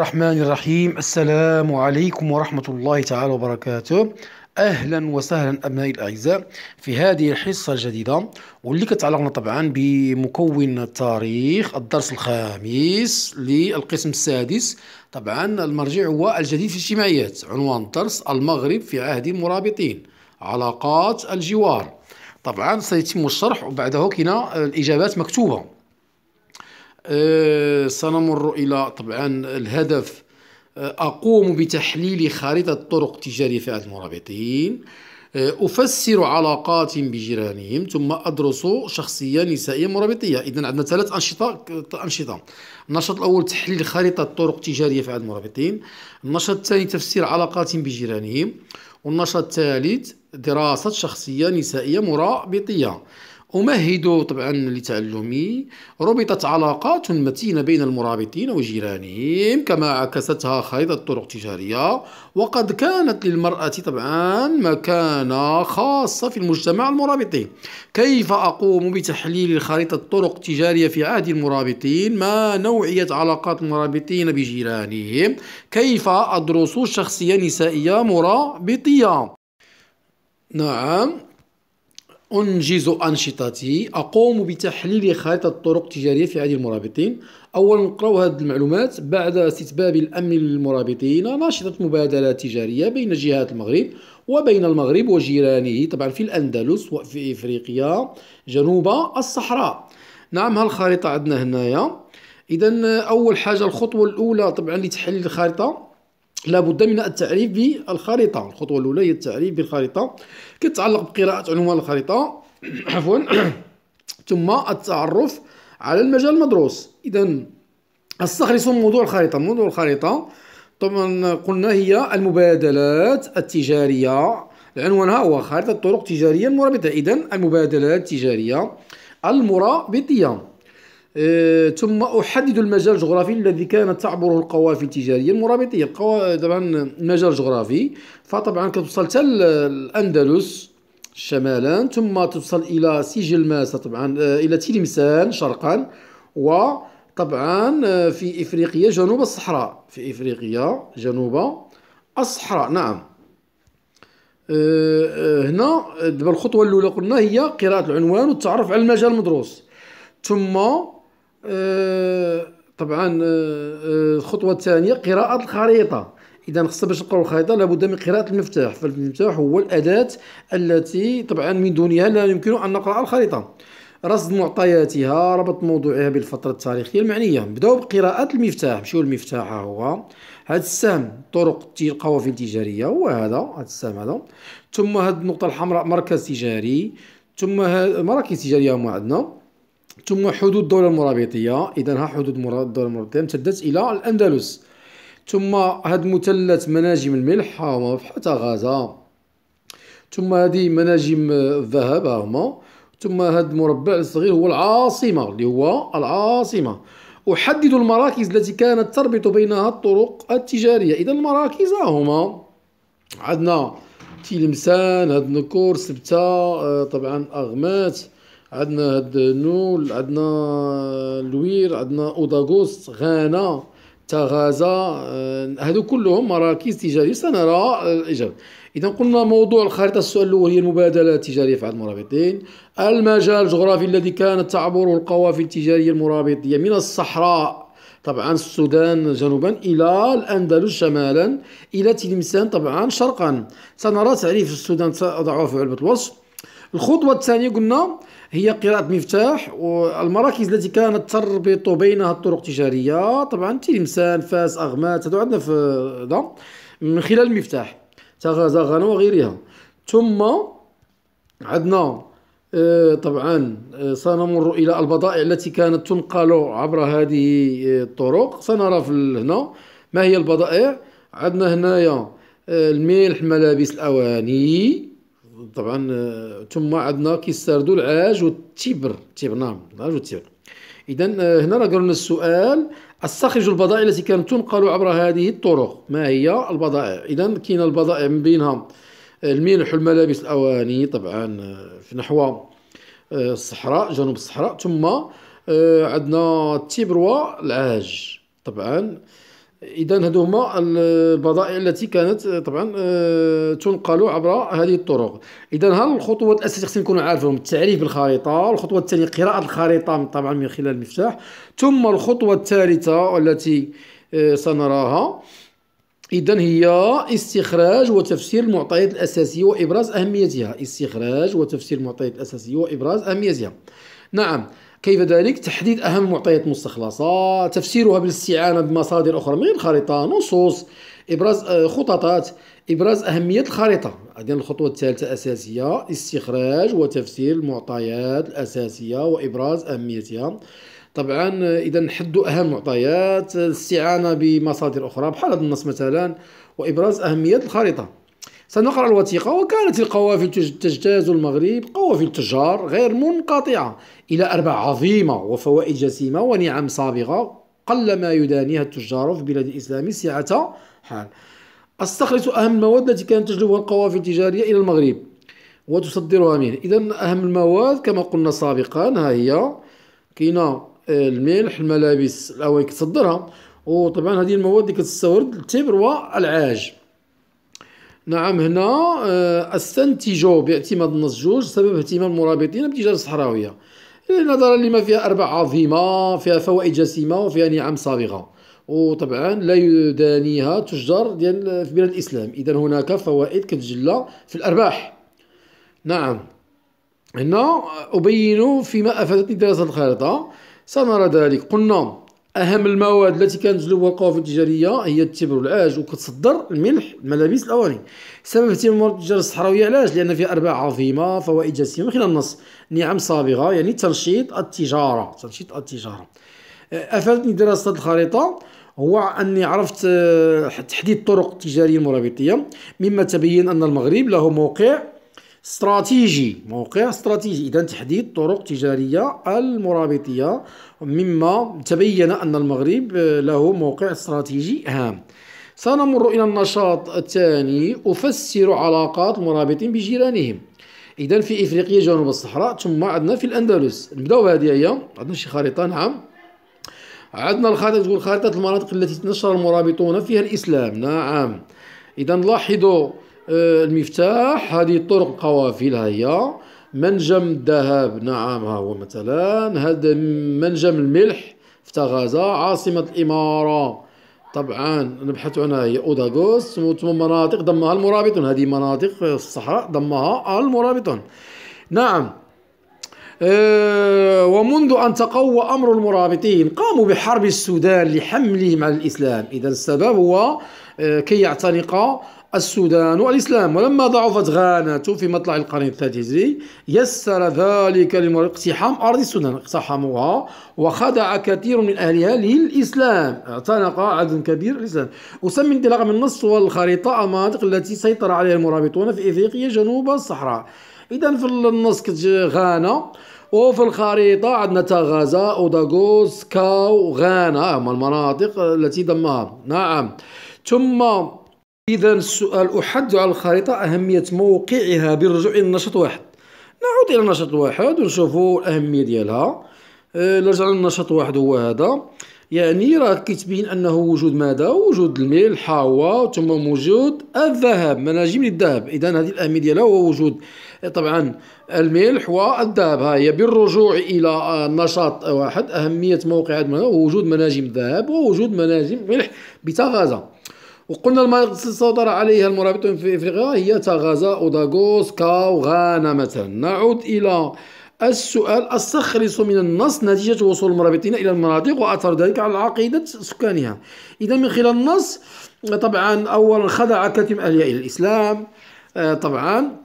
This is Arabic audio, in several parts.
الرحمن الرحيم السلام عليكم ورحمة الله تعالى وبركاته اهلا وسهلا ابنائي الاعزاء في هذه الحصه الجديده واللي كتعلقنا طبعا بمكون التاريخ الدرس الخامس للقسم السادس طبعا المرجع هو الجديد في الاجتماعيات عنوان الدرس المغرب في عهد المرابطين علاقات الجوار طبعا سيتم الشرح وبعده كنا الاجابات مكتوبه آه، سنمر إلى طبعا الهدف آه، أقوم بتحليل خريطة طرق التجارية في المرابطين آه، أفسر علاقات بجيرانهم ثم أدرس شخصية نسائية مرابطية إذا عندنا ثلاث أنشطة أنشطة النشاط الأول تحليل خريطة طرق التجارية في عهد المرابطين النشاط الثاني تفسير علاقات بجيرانهم والنشاط الثالث دراسة شخصية نسائية مرابطية أمهد طبعا لتعلمي ربطت علاقات متينة بين المرابطين وجيرانهم كما عكستها خريطة الطرق التجارية وقد كانت للمرأة طبعا مكانة خاصة في المجتمع المرابطي كيف أقوم بتحليل خريطة الطرق التجارية في عهد المرابطين ما نوعية علاقات المرابطين بجيرانهم كيف أدرس شخصية نسائية مرابطية نعم أنجز أنشطتي أقوم بتحليل خارطة الطرق التجارية في هذه المرابطين أولا نقراو هذه المعلومات بعد استتباب الأمن للمرابطين ناشطة مبادلة تجارية بين جهات المغرب وبين المغرب وجيرانه طبعا في الأندلس وفي إفريقيا جنوب الصحراء نعم هالخريطة عندنا هنايا إذا أول حاجة الخطوة الأولى طبعا لتحليل الخارطة لابد من التعريف بالخريطة الخطوة الأولى هي التعريف بالخريطة كتعلق بقراءة عنوان الخريطة عفوا ثم التعرف على المجال المدروس إذا استخلص موضوع الخريطة موضوع الخريطة طبعا قلنا هي المبادلات التجارية العنوان هو خريطة الطرق التجاريه المرابطه إذا المبادلات التجارية المرابطية آه، ثم احدد المجال الجغرافي الذي كانت تعبره القوافل التجاريه المرابطيه القوا... طبعا مجال جغرافي فطبعا كتوصل حتى الاندلس شمالا ثم توصل الى سجل ماسه طبعا آه، الى تلمسان شرقا وطبعا آه، في افريقيا جنوب الصحراء في افريقيا جنوب الصحراء نعم هنا دابا الخطوه الاولى قلنا هي قراءه العنوان والتعرف على المجال المدروس ثم آه، طبعا آه، آه، الخطوه الثانيه قراءه الخريطه اذا خصنا باش نقراو الخريطه لابد من قراءه المفتاح فالمفتاح هو الاداه التي طبعا من دونها لا يمكن ان نقرا الخريطه رصد معطياتها ربط موضوعها بالفترة التاريخية المعنية نبداو بقراءة المفتاح مشيو المفتاح هو هاد السهم طرق القوافل التجارية هو هذا هاد السهم هذا ثم هاد النقطة الحمراء مركز تجاري ثم مراكز تجارية هما عندنا ثم حدود الدولة المرابطية إذا ها حدود الدولة المرابطية امتدت إلى الأندلس ثم هاد مثلث مناجم الملح ها هما حتى غازا ثم هذه مناجم الذهب ها هما ثم هاد المربع الصغير هو العاصمة اللي هو العاصمة أحدد المراكز التي كانت تربط بينها الطرق التجارية إذا المراكز ها هما عندنا تلمسان هاد نكور سبتة آه، طبعا أغمات عندنا هاد نول عندنا لوير عندنا اوداغوست غانا تغازا آه، هادو كلهم مراكز تجاريه سنرى الاجابه آه، اذا قلنا موضوع الخريطه السؤال الاول هي المبادلة التجاريه في عهد المرابطين المجال الجغرافي الذي كانت تعبره القوافل التجاريه المرابطيه من الصحراء طبعا السودان جنوبا الى الاندلس شمالا الى تلمسان طبعا شرقا سنرى تعريف السودان ساضعه في علبه الوصف الخطوه الثانيه قلنا هي قراءة مفتاح والمراكز التي كانت تربط بينها الطرق التجارية طبعا تلمسان فاس أغمات هذا عندنا في ده من خلال المفتاح زغانة وغيرها ثم عندنا آه، طبعا آه، سنمر إلى البضائع التي كانت تنقل عبر هذه آه، الطرق سنرى في هنا ما هي البضائع عندنا هنايا الملح ملابس الأواني طبعا ثم عندنا كيستردوا العاج والتبر التبر نعم العاج والتبر اذا هنا راه قالوا لنا السؤال استخرج البضائع التي كانت تنقل عبر هذه الطرق ما هي البضائع اذا كاين البضائع من بينها الملح والملابس الاواني طبعا في نحو آه، الصحراء جنوب الصحراء ثم آه، عندنا التبر والعاج طبعا اذا هادو هما البضائع التي كانت طبعا آه، تنقل عبر هذه الطرق اذا ها الخطوات الاساسيه خصنا نكونوا عارفهم التعريف بالخريطه الخطوه الثانيه قراءه الخريطه طبعا من خلال المفتاح ثم الخطوه الثالثه التي آه، سنراها إذا هي استخراج وتفسير المعطيات الأساسية وإبراز أهميتها استخراج وتفسير المعطيات الأساسية وإبراز أهميتها نعم كيف ذلك تحديد أهم معطيات مستخلصة تفسيرها بالاستعانة بمصادر أخرى من الخريطه نصوص إبراز آه، خططات إبراز أهمية الخريطة هذه الخطوة الثالثة أساسية استخراج وتفسير المعطيات الأساسية وإبراز أهميتها طبعا إذا حد أهم معطيات الاستعانة بمصادر أخرى بحال هذا النص مثلا وإبراز أهمية الخريطة سنقرأ الوثيقة وكانت القوافل تجتاز المغرب قوافل تجار غير منقطعة إلى أرباح عظيمة وفوائد جسيمة ونعم صابغة قل ما يدانيها التجار في بلاد الإسلام سعة حال استخلص أهم المواد التي كانت تجلبها القوافل التجارية إلى المغرب وتصدرها منه إذا أهم المواد كما قلنا سابقا ها هي كاينه آه، الملح الملابس الأواني كتصدرها وطبعا هذه المواد اللي كتستورد التبر والعاج نعم هنا استنتج آه، باعتماد النص جوج سبب اهتمام المرابطين بالتجارة الصحراوية نظرا لما فيها أرباح عظيمة فيها فوائد جسيمة وفيها نعم صابغه وطبعا لا يدانيها تجار ديال آه، في بلاد الإسلام إذا هناك فوائد كتجلى في الأرباح نعم هنا أبين فيما أفادتني دراسة الخارطة سنرى ذلك قلنا اهم المواد التي كنجلبها القوافل التجاريه هي التبر والعاج وكتصدر الملح الملابس الاواني سبب اهتمام التجاره الصحراويه علاش لان فيها ارباح عظيمه فوائد جسيمه من خلال النص نعم صابغه يعني تنشيط التجاره تنشيط التجاره افادتني آه، دراسه الخريطه هو اني عرفت آه، تحديد الطرق التجاريه المرابطيه مما تبين ان المغرب له موقع استراتيجي موقع استراتيجي إذا تحديد طرق تجارية المرابطية مما تبين أن المغرب آه، له موقع استراتيجي هام سنمر إلى النشاط الثاني أفسر علاقات المرابطين بجيرانهم إذا في إفريقيا جنوب الصحراء ثم عندنا في الأندلس نبداو بهذه هي عندنا شي خريطة نعم عندنا الخريطة تقول خريطة المناطق التي تنشر المرابطون فيها الإسلام نعم إذا لاحظوا آه، المفتاح هذه طرق قوافلها هي منجم الذهب نعم ها هو مثلا هذا منجم الملح في غزة عاصمة الإمارة طبعا نبحث عنها هي أوداغوس مناطق ضمها المرابطون هذه مناطق الصحراء ضمها المرابطون نعم أه ومنذ أن تقوى أمر المرابطين قاموا بحرب السودان لحملهم على الإسلام إذا السبب هو آه، كي يعتنق السودان والإسلام ولما ضعفت غانا في مطلع القرن الثالث الهجري يسر ذلك لاقتحام أرض السودان اقتحموها وخدع كثير من أهلها للإسلام اعتنق عدد كبير الإسلام أسمي انطلاقا من النص والخريطة المناطق التي سيطر عليها المرابطون في إفريقيا جنوب الصحراء إذا في النص غانا وفي الخريطة عندنا تاغازا أوداغوس كاو غانا هما المناطق التي دمها نعم ثم إذا السؤال أحد على الخريطة أهمية موقعها بالرجوع إلى النشاط واحد نعود إلى النشاط واحد ونشوفوا الأهمية ديالها أه رجعنا للنشاط واحد هو هذا يعني راه كيتبين أنه وجود ماذا وجود الملح هو ثم وجود الذهب مناجم للذهب إذا هذه الأهمية ديالها هو وجود آه، طبعا الملح والذهب ها هي بالرجوع إلى النشاط آه، واحد أهمية موقع هو وجود مناجم الذهب ووجود مناجم ملح بتغازة وقلنا المناطق سيطر عليها المرابطون في افريقيا هي تاغازا اوداغوس كاو غانا مثلا نعود الى السؤال استخلص من النص نتيجة وصول المرابطين إلى المناطق وأثر ذلك على عقيدة سكانها إذا من خلال النص طبعا أولا خدع كاتم أهلها إلى الإسلام آه، طبعا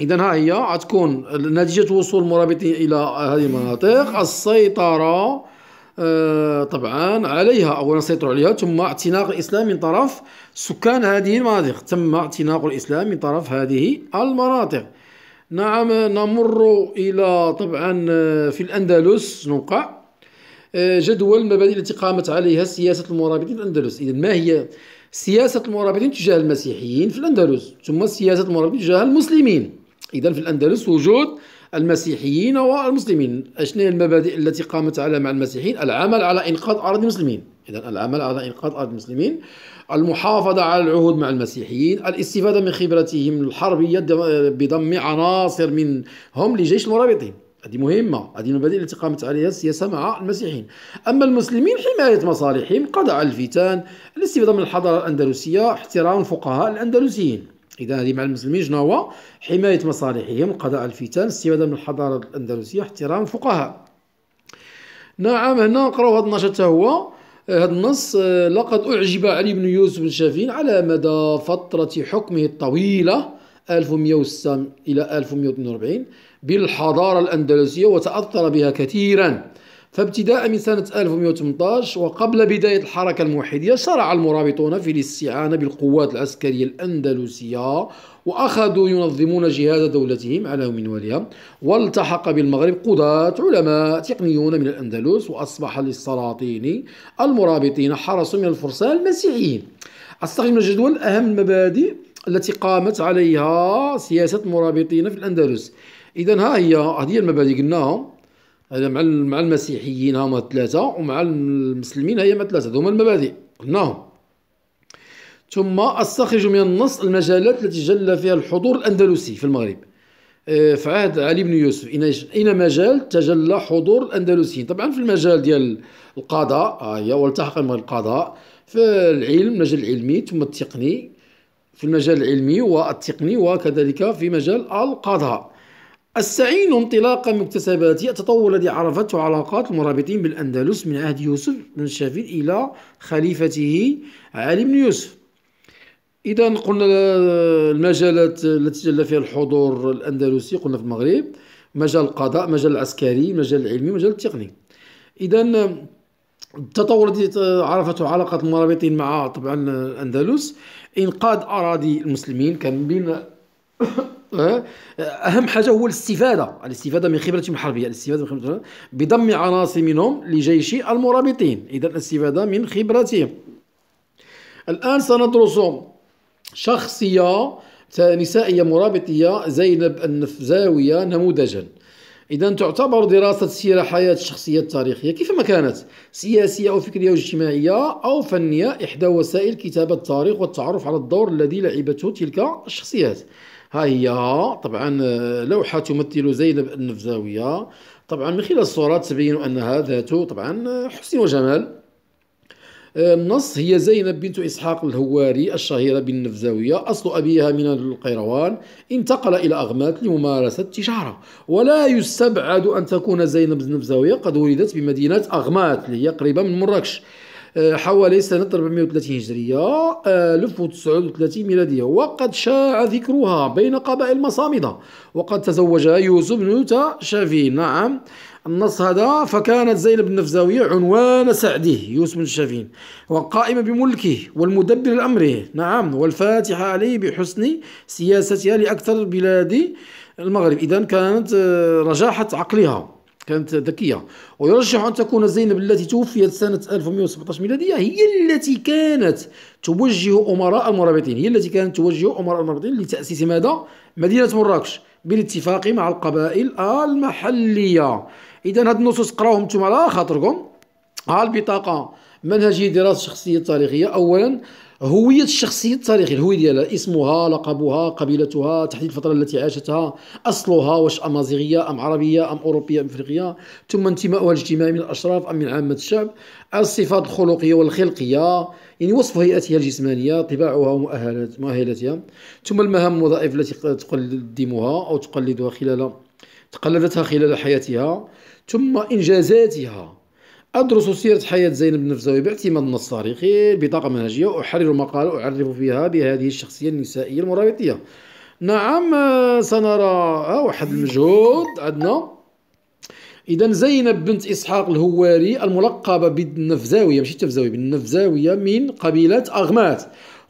إذا ها هي غتكون نتيجة وصول المرابطين إلى هذه المناطق السيطرة آه، طبعا عليها اولا سيطروا عليها ثم اعتناق الاسلام من طرف سكان هذه المناطق تم اعتناق الاسلام من طرف هذه المناطق نعم نمر الى طبعا آه، في الاندلس نوقع آه، جدول المبادئ التي قامت عليها سياسه المرابطين في الاندلس اذا ما هي سياسه المرابطين تجاه المسيحيين في الاندلس ثم سياسه المرابطين تجاه المسلمين اذا في الاندلس وجود المسيحيين والمسلمين شنو المبادئ التي قامت على مع المسيحيين العمل على انقاذ ارض المسلمين اذا العمل على انقاذ ارض المسلمين المحافظه على العهود مع المسيحيين الاستفاده من خبرتهم الحربيه بضم عناصر منهم لجيش المرابطين هذه مهمة هذه المبادئ التي قامت عليها السياسة مع المسيحيين أما المسلمين حماية مصالحهم قضاء الفتن الاستفادة من الحضارة الأندلسية احترام فقهاء الأندلسيين إذا هذه مع المسلمين شنو حماية مصالحهم قضاء الفتن استفادة من الحضارة الأندلسية احترام الفقهاء نعم هنا نقراو هذا النشاط هو هذا النص آه، لقد أعجب علي بن يوسف بن شافين على مدى فترة حكمه الطويلة 1106 إلى 1142 بالحضارة الأندلسية وتأثر بها كثيرا فابتداء من سنة 1118 وقبل بداية الحركة الموحدية شرع المرابطون في الاستعانة بالقوات العسكرية الأندلسية وأخذوا ينظمون جهاد دولتهم على من والتحق بالمغرب قضاة علماء تقنيون من الأندلس وأصبح للسلاطين المرابطين حرس من الفرسان المسيحيين استخدم الجدول أهم المبادئ التي قامت عليها سياسة المرابطين في الأندلس إذا ها هي هذه المبادئ قلناها هذا مع مع المسيحيين هما ثلاثة ومع المسلمين هي ما ثلاثة هما المبادئ قلناهم ثم استخرج من النص المجالات التي جل فيها الحضور الأندلسي في المغرب آه، في عهد علي بن يوسف اين مجال تجلى حضور الاندلسيين طبعا في المجال ديال القضاء آه، هي والتحق مع القضاء في العلم المجال العلمي ثم التقني في المجال العلمي والتقني وكذلك في مجال القضاء استعين من مكتسباتي التطور الذي عرفته علاقات المرابطين بالأندلس من عهد يوسف بن شافين إلى خليفته علي بن يوسف إذا قلنا المجالات التي جل فيها الحضور الأندلسي قلنا في المغرب مجال القضاء مجال العسكري مجال العلمي مجال التقني إذا التطور الذي عرفته علاقة المرابطين مع طبعا الأندلس إنقاذ أراضي المسلمين كان بين اهم حاجه هو الاستفاده الاستفاده من خبرتهم الحربيه الاستفاده من خبرتهم بضم عناصر منهم لجيش المرابطين اذا الاستفاده من خبرتهم الان سندرس شخصيه نسائيه مرابطيه زينب النفزاويه نموذجا اذا تعتبر دراسه سيره حياه الشخصيه التاريخيه كيفما كانت سياسيه او فكريه او اجتماعيه او فنيه احدى وسائل كتابه التاريخ والتعرف على الدور الذي لعبته تلك الشخصيات ها هي طبعا آه، لوحة تمثل زينب النفزاوية طبعا من خلال الصورات تبين أنها ذات طبعا حسن وجمال آه، النص هي زينب بنت إسحاق الهواري الشهيرة بالنفزاوية أصل أبيها من القيروان انتقل إلى أغمات لممارسة التجارة ولا يستبعد أن تكون زينب النفزاوية قد ولدت بمدينة أغمات اللي هي قريبة من مراكش حوالي سنة 430 هجرية 1039 آه، ميلادية وقد شاع ذكرها بين قبائل مصامدة وقد تزوج يوسف بن شافين نعم النص هذا فكانت زينب النفزاوية عنوان سعده يوسف بن شافين وقائمة بملكه والمدبر لأمره نعم والفاتحة عليه بحسن سياستها لأكثر بلاد المغرب إذا كانت آه، رجاحة عقلها كانت ذكية ويرجح أن تكون زينب التي توفيت سنة 1117 ميلادية هي التي كانت توجه أمراء المرابطين هي التي كانت توجه أمراء المرابطين لتأسيس ماذا؟ مدينة مراكش بالاتفاق مع القبائل المحلية إذا هاد النصوص قراوهم نتوما على خاطركم ها البطاقة منهجية دراسة شخصية تاريخية أولا هوية الشخصية التاريخية الهوية ديالها اسمها لقبها قبيلتها تحديد الفترة التي عاشتها أصلها واش أمازيغية أم عربية أم أوروبية أم أفريقية ثم انتمائها الاجتماعي من الأشراف أم من عامة الشعب الصفات الخلقية والخلقية يعني وصف هيئتها الجسمانية طباعها ومؤهلاتها ثم المهام والوظائف التي تقدمها أو تقلدها خلال تقلدتها خلال حياتها ثم إنجازاتها أدرس سيرة حياة زينب النفزوي باعتماد النص التاريخي بطاقة منهجية وأحرر مقالة أعرف فيها بهذه الشخصية النسائية المرابطية نعم آه، سنرى واحد المجهود عندنا إذا زينب بنت إسحاق الهواري الملقبة بالنفزاوية ماشي التفزاوية بالنفزاوية من قبيلة أغمات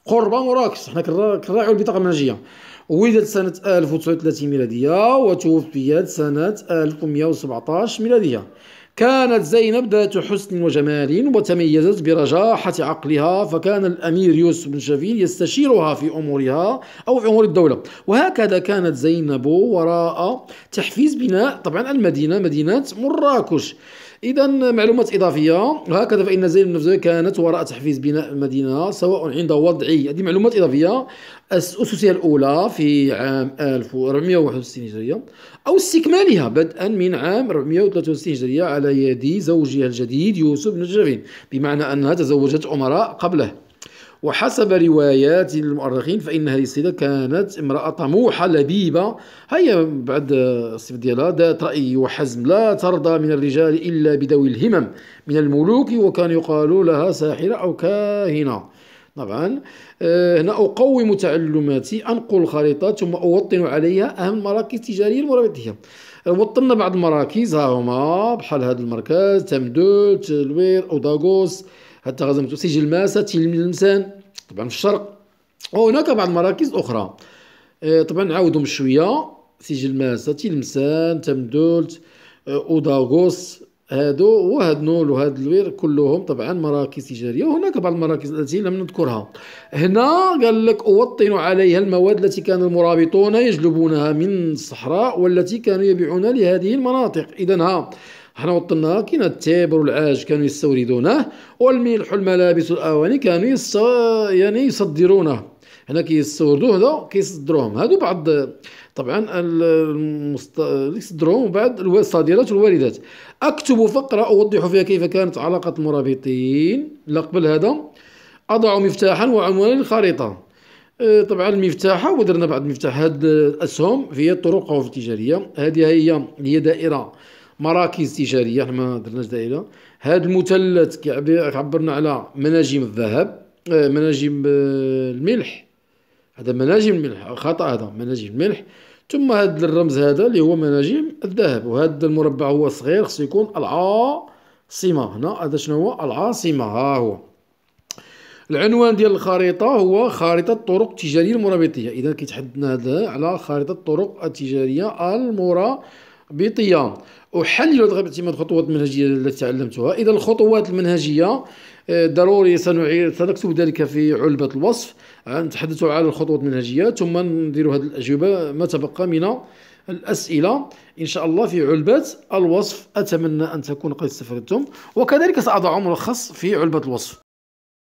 قرب مراكش حنا كنراعيو البطاقة المنهجية ولدت سنة 1930 ميلادية وتوفيت سنة 1117 ميلادية كانت زينب ذات حسن وجمال وتميزت برجاحة عقلها فكان الأمير يوسف بن شفيل يستشيرها في أمورها أو في أمور الدولة وهكذا كانت زينب وراء تحفيز بناء طبعا المدينة مدينة مراكش إذا معلومات إضافية هكذا فإن زين بن كانت وراء تحفيز بناء المدينة سواء عند وضع هذه معلومات إضافية أسسها الأولى في عام 1461 هجرية أو استكمالها بدءا من عام 463 هجرية على يد زوجها الجديد يوسف بن جرفين بمعنى أنها تزوجت أمراء قبله وحسب روايات المؤرخين فإن هذه السيدة كانت امرأة طموحة لبيبة هي بعد الصف ديالها ذات رأي وحزم لا ترضى من الرجال إلا بذوي الهمم من الملوك وكان يقال لها ساحرة أو كاهنة طبعا آه، هنا أقوم تعلماتي أنقل الخريطة ثم أوطن عليها أهم المراكز التجارية المرابطية وطننا بعض المراكز ها هما بحال هذا المركز تمدوت لوير أوداغوس حتى غزمته سجل ماسة تلميذ طبعا في الشرق وهناك بعض المراكز أخرى آه، طبعا نعاودهم شوية سجل ماسة تلمسان تمدولت أوداغوس آه، هادو وهاد نول وهاد الوير كلهم طبعا مراكز تجاريه وهناك بعض المراكز التي لم نذكرها هنا قال لك اوطن عليها المواد التي كان المرابطون يجلبونها من الصحراء والتي كانوا يبيعونها لهذه المناطق اذا ها حنا وطناها كاين التابر والعاج كانوا يستوردونه والملح والملابس والاواني كانوا يص... يعني يصدرونه هنا كيستوردو هذا كيصدروهم هادو بعض طبعا المست... يصدروهم بعد الصادرات والواردات اكتب فقره اوضح فيها كيف كانت علاقه المرابطين لا قبل هذا اضع مفتاحا وعنوانا للخريطه أه، طبعا المفتاح ودرنا بعض المفتاح هاد الاسهم هي الطرق التجاريه هذه هي هي دائره مراكز تجاريه ما درناش دائره هذا المثلث كيعبرنا على مناجم الذهب آه، مناجم آه، الملح هذا مناجم الملح خطا هذا مناجم الملح ثم هذا الرمز هذا اللي هو مناجم الذهب وهذا المربع هو صغير خصو يكون العاصمه هنا هذا شنو هو العاصمه ها هو العنوان ديال الخريطه هو خريطه الطرق التجاريه المرابطيه اذا كيتحدنا هذا على خريطه الطرق التجاريه المرابطيه بطية أحلل ارتباط الخطوات المنهجية التي تعلمتها إذا الخطوات المنهجية آه، ضروري سنعيد سنكتب ذلك في علبة الوصف نتحدث على الخطوات المنهجية ثم ندير هذه الأجوبة ما تبقى من الأسئلة إن شاء الله في علبة الوصف أتمنى أن تكون قد استفدتم وكذلك سأضع ملخص في علبة الوصف